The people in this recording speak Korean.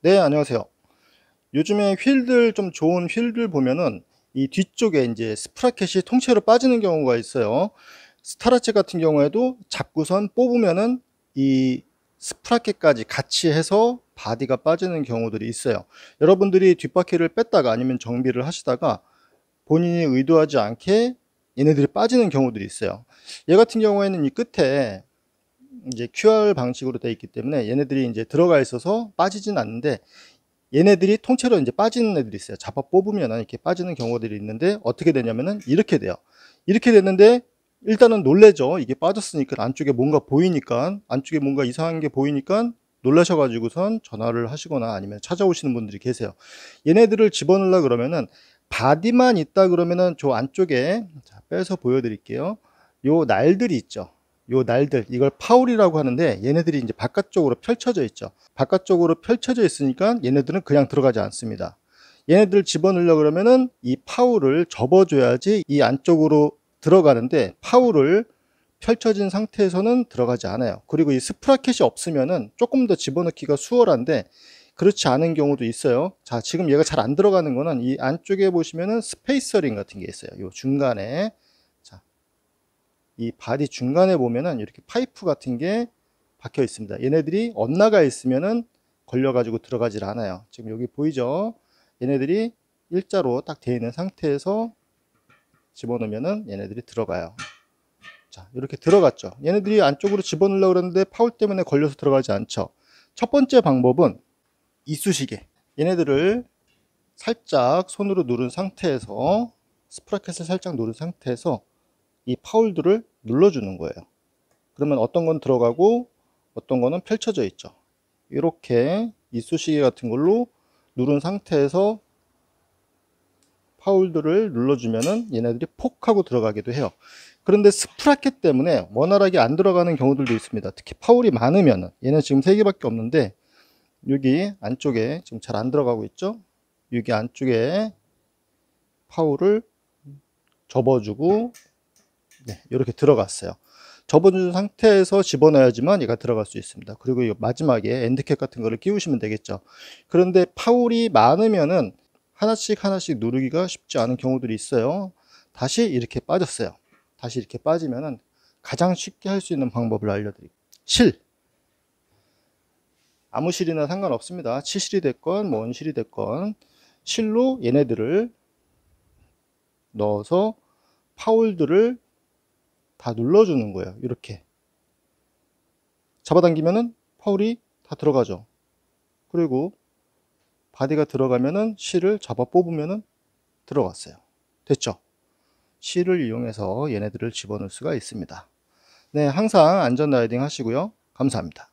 네 안녕하세요 요즘에 휠들 좀 좋은 휠들 보면은 이 뒤쪽에 이제 스프라켓이 통째로 빠지는 경우가 있어요 스타라체 같은 경우에도 잡고선 뽑으면은 이 스프라켓까지 같이 해서 바디가 빠지는 경우들이 있어요 여러분들이 뒷바퀴를 뺐다가 아니면 정비를 하시다가 본인이 의도하지 않게 얘네들이 빠지는 경우들이 있어요 얘 같은 경우에는 이 끝에 이제 QR 방식으로 되어 있기 때문에 얘네들이 이제 들어가 있어서 빠지진 않는데 얘네들이 통째로 이제 빠지는 애들이 있어요. 잡아 뽑으면 이렇게 빠지는 경우들이 있는데 어떻게 되냐면은 이렇게 돼요. 이렇게 됐는데 일단은 놀래죠. 이게 빠졌으니까 안쪽에 뭔가 보이니까 안쪽에 뭔가 이상한 게 보이니까 놀라셔가지고선 전화를 하시거나 아니면 찾아오시는 분들이 계세요. 얘네들을 집어넣으려 그러면은 바디만 있다 그러면은 저 안쪽에 자, 빼서 보여드릴게요. 요 날들이 있죠. 요 날들 이걸 파울이라고 하는데 얘네들이 이제 바깥쪽으로 펼쳐져 있죠 바깥쪽으로 펼쳐져 있으니까 얘네들은 그냥 들어가지 않습니다 얘네들 집어넣으려 그러면은 이 파울을 접어줘야지 이 안쪽으로 들어가는데 파울을 펼쳐진 상태에서는 들어가지 않아요 그리고 이 스프라켓이 없으면은 조금 더 집어넣기가 수월한데 그렇지 않은 경우도 있어요 자 지금 얘가 잘 안 들어가는 거는 이 안쪽에 보시면은 스페이서링 같은 게 있어요 이 중간에 이 바디 중간에 보면은 이렇게 파이프 같은 게 박혀 있습니다. 얘네들이 엇나가 있으면은 걸려가지고 들어가질 않아요. 지금 여기 보이죠? 얘네들이 일자로 딱 되어 있는 상태에서 집어넣으면은 얘네들이 들어가요. 자, 이렇게 들어갔죠. 얘네들이 안쪽으로 집어넣으려고 그랬는데 파울 때문에 걸려서 들어가지 않죠. 첫 번째 방법은 이쑤시개. 얘네들을 살짝 손으로 누른 상태에서 스프라켓을 살짝 누른 상태에서 이 파울들을 눌러주는 거예요. 그러면 어떤 건 들어가고 어떤 거는 펼쳐져 있죠. 이렇게 이쑤시개 같은 걸로 누른 상태에서 파울들을 눌러주면은 얘네들이 폭 하고 들어가기도 해요. 그런데 스프라켓 때문에 원활하게 안 들어가는 경우들도 있습니다. 특히 파울이 많으면은 얘는 지금 3개밖에 없는데 여기 안쪽에 지금 잘 안 들어가고 있죠? 여기 안쪽에 파울을 접어주고 네, 이렇게 들어갔어요. 접어준 상태에서 집어넣어야지만 얘가 들어갈 수 있습니다. 그리고 이 마지막에 엔드캡 같은 거를 끼우시면 되겠죠. 그런데 파울이 많으면은 하나씩 하나씩 누르기가 쉽지 않은 경우들이 있어요. 다시 이렇게 빠졌어요. 다시 이렇게 빠지면은 가장 쉽게 할 수 있는 방법을 알려드릴게요. 실! 아무 실이나 상관없습니다. 치실이 됐건 뭐 원실이 됐건 실로 얘네들을 넣어서 파울들을 다 눌러주는 거예요. 이렇게. 잡아당기면은 파울이 다 들어가죠. 그리고 바디가 들어가면은 실을 잡아 뽑으면은 들어갔어요. 됐죠? 실을 이용해서 얘네들을 집어넣을 수가 있습니다. 네, 항상 안전 라이딩 하시고요. 감사합니다.